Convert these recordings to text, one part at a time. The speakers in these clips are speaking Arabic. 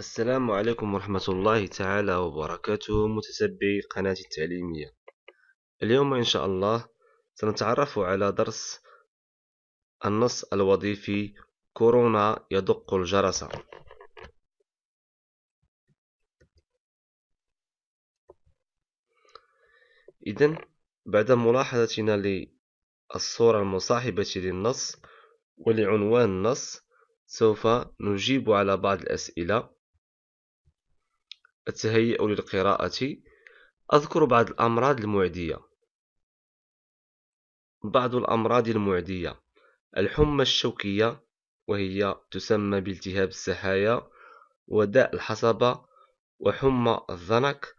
السلام عليكم ورحمة الله تعالى وبركاته متتبعي قناة التعليمية اليوم إن شاء الله سنتعرف على درس النص الوظيفي كورونا يدق الجرس إذا بعد ملاحظتنا للصورة المصاحبة للنص ولعنوان النص سوف نجيب على بعض الأسئلة أتهيأ للقراءة أذكر بعض الأمراض المعدية بعض الأمراض المعدية الحمى الشوكية وهي تسمى بالتهاب السحايا وداء الحصبة وحمى الظنك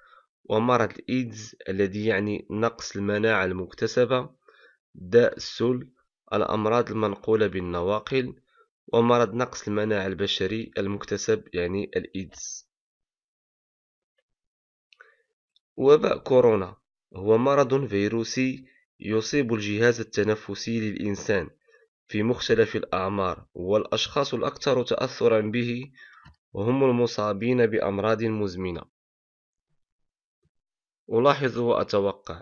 ومرض الإيدز الذي يعني نقص المناعة المكتسبة داء السل الأمراض المنقولة بالنواقل ومرض نقص المناعة البشري المكتسب يعني الإيدز وباء كورونا هو مرض فيروسي يصيب الجهاز التنفسي للإنسان في مختلف الأعمار والأشخاص الأكثر تأثرا به هم المصابين بأمراض مزمنة ألاحظ وأتوقع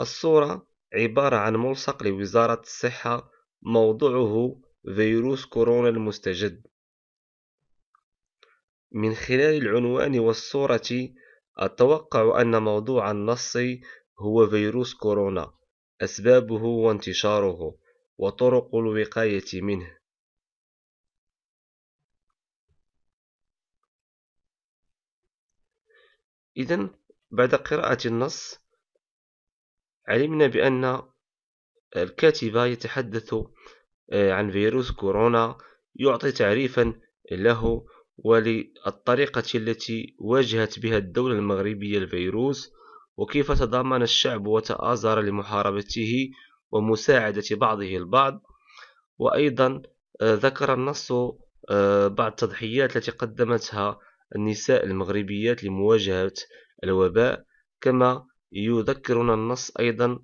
الصورة عبارة عن ملصق لوزارة الصحة موضوعه فيروس كورونا المستجد من خلال العنوان والصورة أتوقع أن موضوع النص هو فيروس كورونا أسبابه وانتشاره وطرق الوقاية منه إذا بعد قراءة النص علمنا بأن الكاتب يتحدث آه، عن فيروس كورونا يعطي تعريفا له وللطريقة التي واجهت بها الدولة المغربية الفيروس وكيف تضامن الشعب وتآزر لمحاربته ومساعدة بعضه البعض وأيضا آه، ذكر النص آه، بعض التضحيات التي قدمتها النساء المغربيات لمواجهة الوباء كما يذكرنا النص أيضا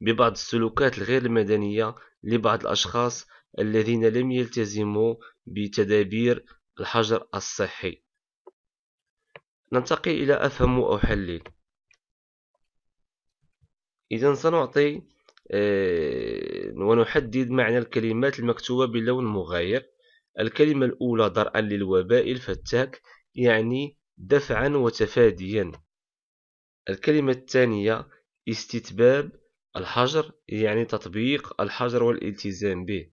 ببعض السلوكات الغير المدنية لبعض الأشخاص الذين لم يلتزموا بتدابير الحجر الصحي ننتقل إلى أفهم حلل إذا سنعطي آه، ونحدد معنى الكلمات المكتوبة بلون مغاير الكلمة الأولى درءا للوباء الفتاك يعني دفعا وتفاديا الكلمة الثانية استتباب الحجر يعني تطبيق الحجر والالتزام به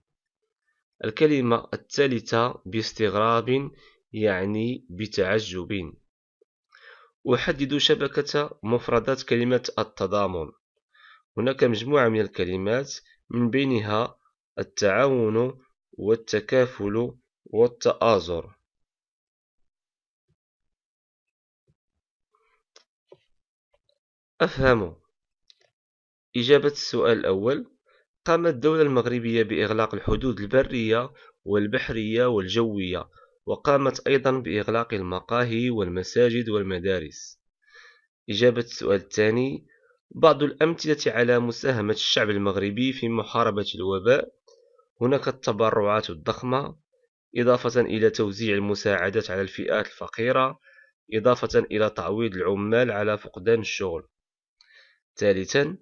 الكلمة الثالثة باستغراب يعني بتعجب أحدد شبكة مفردات كلمة التضامن هناك مجموعة من الكلمات من بينها التعاون والتكافل والتآزر أفهم إجابة السؤال الأول قامت الدولة المغربية بإغلاق الحدود البرية والبحرية والجوية وقامت أيضا بإغلاق المقاهي والمساجد والمدارس إجابة السؤال الثاني بعض الأمثلة على مساهمة الشعب المغربي في محاربة الوباء هناك التبرعات الضخمة إضافة إلى توزيع المساعدات على الفئات الفقيرة إضافة إلى تعويض العمال على فقدان الشغل ثالثا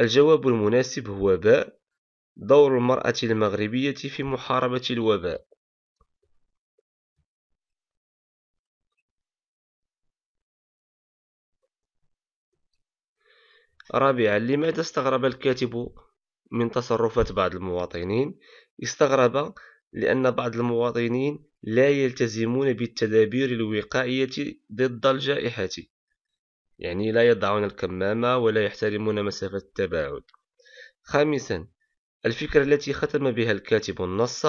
الجواب المناسب هو باء دور المرأة المغربية في محاربة الوباء رابعا لماذا استغرب الكاتب من تصرفات بعض المواطنين استغرب لأن بعض المواطنين لا يلتزمون بالتدابير الوقائية ضد الجائحة يعني لا يضعون الكمامة ولا يحترمون مسافة التباعد خامسا الفكرة التي ختم بها الكاتب النص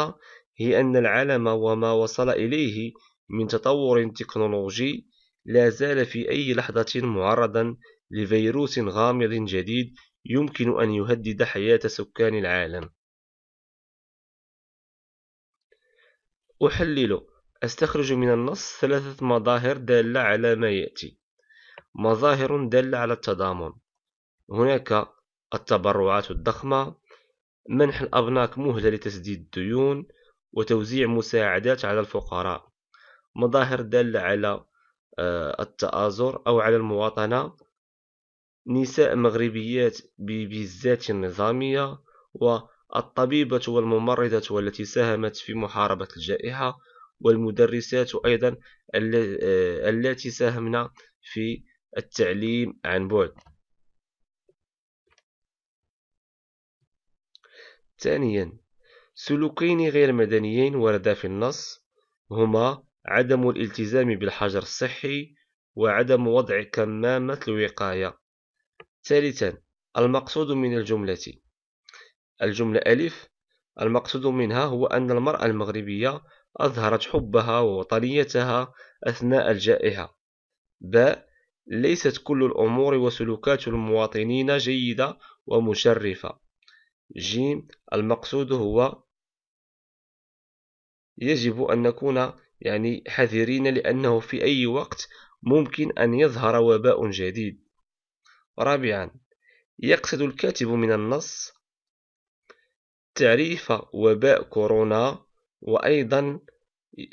هي أن العالم وما وصل إليه من تطور تكنولوجي لا زال في أي لحظة معرضا لفيروس غامض جديد يمكن أن يهدد حياة سكان العالم أحلل أستخرج من النص ثلاثة مظاهر دالة على ما يأتي مظاهر دالة على التضامن هناك التبرعات الضخمة منح الأبناك مهلة لتسديد الديون وتوزيع مساعدات على الفقراء مظاهر دالة على آه، التآزر أو على المواطنة نساء مغربيات بالذات النظامية والطبيبة والممرضة والتي ساهمت في محاربة الجائحة والمدرسات أيضا التي آه، ساهمنا في التعليم عن بعد ثانيا سلوكين غير مدنيين وردا في النص هما عدم الالتزام بالحجر الصحي وعدم وضع كمامة الوقاية ثالثا المقصود من الجملة الجملة ألف المقصود منها هو أن المرأة المغربية أظهرت حبها ووطنيتها أثناء الجائحة ب ليست كل الأمور وسلوكات المواطنين جيدة ومشرفة ج المقصود هو يجب أن نكون يعني حذرين لأنه في أي وقت ممكن أن يظهر وباء جديد رابعا يقصد الكاتب من النص تعريف وباء كورونا وأيضا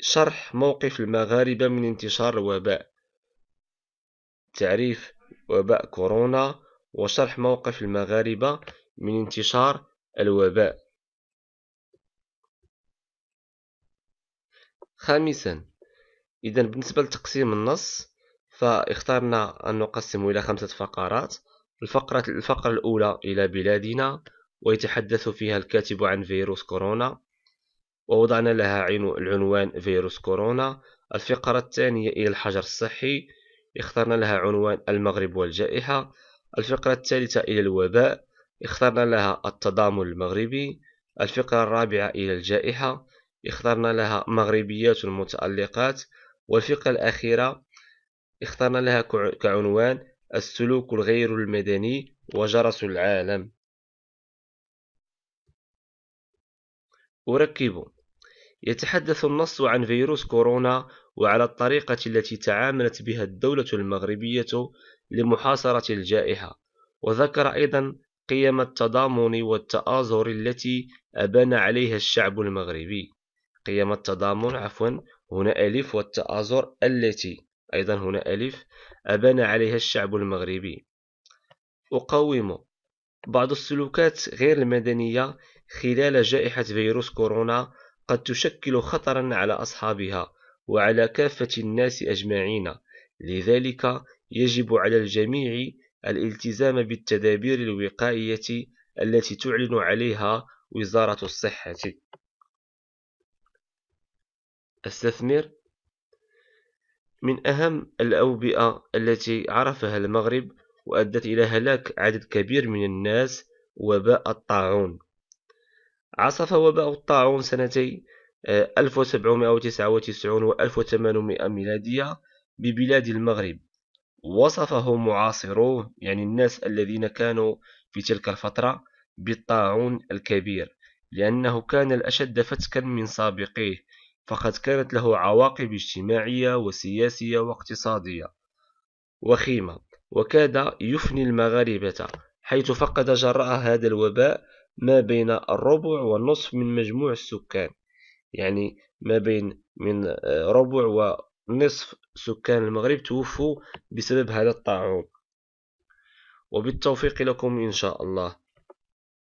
شرح موقف المغاربة من انتشار الوباء تعريف وباء كورونا وشرح موقف المغاربة من انتشار الوباء خامسا إذا بالنسبة لتقسيم النص فاخترنا أن نقسمه إلى خمسة فقرات الفقرة, الفقرة الأولى إلى بلادنا ويتحدث فيها الكاتب عن فيروس كورونا ووضعنا لها العنوان فيروس كورونا الفقرة الثانية إلى الحجر الصحي اخترنا لها عنوان المغرب والجائحة الفقرة الثالثة إلى الوباء اخترنا لها التضامن المغربي الفقرة الرابعة إلى الجائحة اخترنا لها مغربيات المتألقات والفقرة الأخيرة اخترنا لها كعنوان السلوك الغير المدني وجرس العالم أركب يتحدث النص عن فيروس كورونا وعلى الطريقة التي تعاملت بها الدولة المغربية لمحاصرة الجائحة وذكر أيضا قيم التضامن والتآزر التي أبان عليها الشعب المغربي قيم التضامن عفوا هنا ألف والتآزر التي أيضا هنا ألف أبان عليها الشعب المغربي أقاوم بعض السلوكات غير المدنية خلال جائحة فيروس كورونا قد تشكل خطرا على أصحابها وعلى كافة الناس أجمعين لذلك يجب على الجميع الالتزام بالتدابير الوقائية التي تعلن عليها وزارة الصحة استثمر من أهم الأوبئة التي عرفها المغرب وأدت إلى هلاك عدد كبير من الناس وباء الطاعون عصف وباء الطاعون سنتي 1799 و 1800 ميلادية ببلاد المغرب وصفه معاصروه يعني الناس الذين كانوا في تلك الفترة بالطاعون الكبير لأنه كان الأشد فتكا من سابقيه فقد كانت له عواقب اجتماعية وسياسية واقتصادية وخيمة وكاد يفني المغاربة حيث فقد جراء هذا الوباء ما بين الربع والنصف من مجموع السكان يعني ما بين من آه، ربع نصف سكان المغرب توفوا بسبب هذا الطاعون وبالتوفيق لكم إن شاء الله